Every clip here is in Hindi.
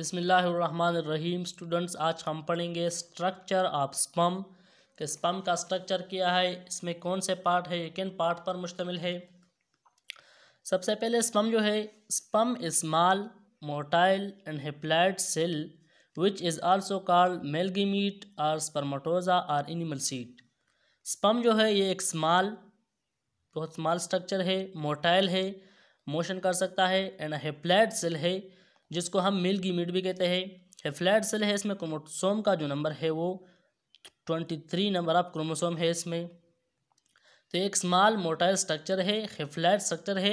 बिसमीम स्टूडेंट्स आज हम पढ़ेंगे स्ट्रक्चर ऑफ स्पम कि स्पम का स्ट्रक्चर क्या है इसमें कौन से पार्ट है ये किन पार्ट पर मुश्तमिल है सबसे पहले स्पम जो है sperm small motile and haploid cell which is also called male gamete और स्पर्मोटोजा और एनिमल सीट स्पम जो है ये एक स्मॉल बहुत स्माल स्ट्रक्चर है मोटाइल है मोशन कर सकता है एंड हेप्लाइड सेल है जिसको हम मिल्क मीट भी कहते हैं है फ्लैट सेल है इसमें क्रोमोसोम का जो नंबर है वो twenty three number of chromosome है इसमें तो एक स्मॉल मोटाइल स्ट्रक्चर है हेफ्लैट स्ट्रक्चर है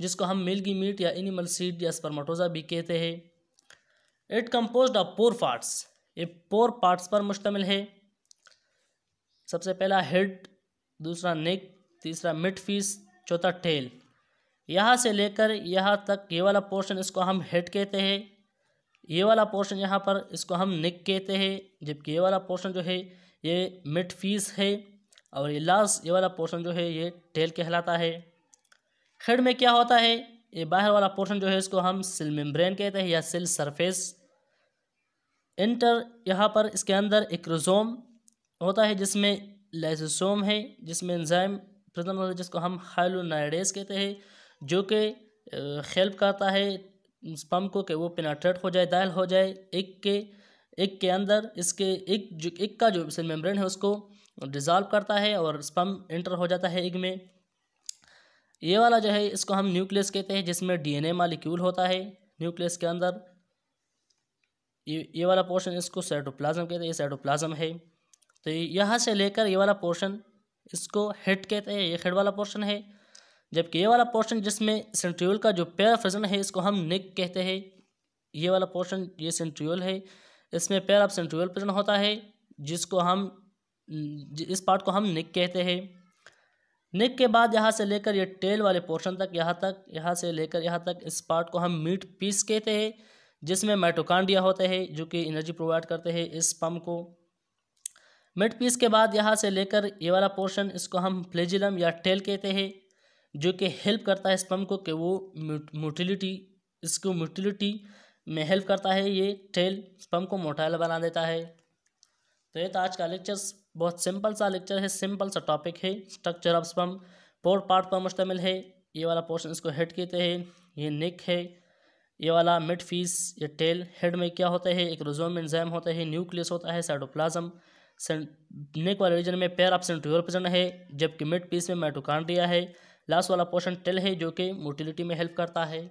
जिसको हम मिल्की मीट या एनिमल सीड या स्पर्मोटोजा भी कहते हैं it compose of four parts ये पोर पार्ट्स पर मुश्तमिल है सबसे पहला हेड दूसरा नेक तीसरा मिड फीस चौथा टेल यहाँ से लेकर यहाँ तक ये वाला पोर्शन इसको हम हेड कहते हैं ये वाला पोर्शन यहाँ पर इसको हम नेक कहते हैं जबकि ये वाला पोर्शन जो है ये मिड फीस है और ये लास्ट ये वाला पोर्शन जो है ये टेल कहलाता है हेड में क्या होता है ये बाहर वाला पोर्शन जो है इसको हम सिल मेम्ब्रेन कहते हैं या सेल सरफेस इंटर यहाँ पर इसके अंदर एक रोजोम होता है जिसमें लाइसोसोम है जिसमें एंजाइम प्रिजम जिसको हम हाइलोनाइडेस कहते हैं जो कि हेल्प करता है इस पम्प को कि वो पेनाट्रेट हो जाए दायल हो जाए एक के एक के अंदर इसके एक जो एक का जो सेल मेम्ब्रेन है उसको डिज़ॉल्व करता है और स्पम इंटर हो जाता है एग में ये वाला जो है इसको हम न्यूक्लियस कहते हैं जिसमें डीएनए मालिक्यूल होता है न्यूक्लियस के अंदर ये ये वाला पोर्शन इसको साइटोप्लाज्म कहते हैं ये साइटोप्लाज्म है तो यहाँ से लेकर ये वाला पोर्शन इसको हेड कहते हैं ये हेड वाला पोर्शन है जबकि ये वाला पोर्शन जिसमें सेंट्रियोल का जो पेयर फ्रेजन है इसको हम निक कहते हैं ये वाला पोर्शन ये सेंट्रियोल है इसमें पेयर ऑफ सेंट्रियोल प्रजन होता है जिसको हम इस पार्ट को हम निक कहते हैं निक के बाद यहाँ से लेकर ये टेल वाले पोर्शन तक यहाँ तक यहाँ से लेकर यहाँ तक इस पार्ट को हम मीट पीस कहते हैं जिसमें माइटोकांडिया होते हैं जो कि एनर्जी प्रोवाइड करते हैं इस पम्प को मिड पीस के बाद यहाँ से लेकर ये वाला पोर्शन इसको हम फ्लेजिलम या टेल कहते हैं जो कि हेल्प करता है स्पम को कि वो मोटिलिटी इसको मोटिलिटी में हेल्प करता है ये टेल स्पम को मोटाइल बना देता है तो ये तो आज का लेक्चर बहुत सिंपल सा लेक्चर है सिंपल सा टॉपिक है structure of sperm four part पर मुश्तमिल है ये वाला पोर्शन इसको हेड कहते हैं ये नेक है ये वाला मिड फीस ये टेल हेड में क्या होता है एक रोजोम एंजाइम होता है न्यूक्लियस होता है साइटोप्लाज्म नेक वाले रीजन में पेयर ऑफ सेंट्रियोल प्रेजेंट है जबकि मिड पीस में माइटोकांड्रिया है लास्ट वाला पोर्शन टेल है जो कि मोटिलिटी में हेल्प करता है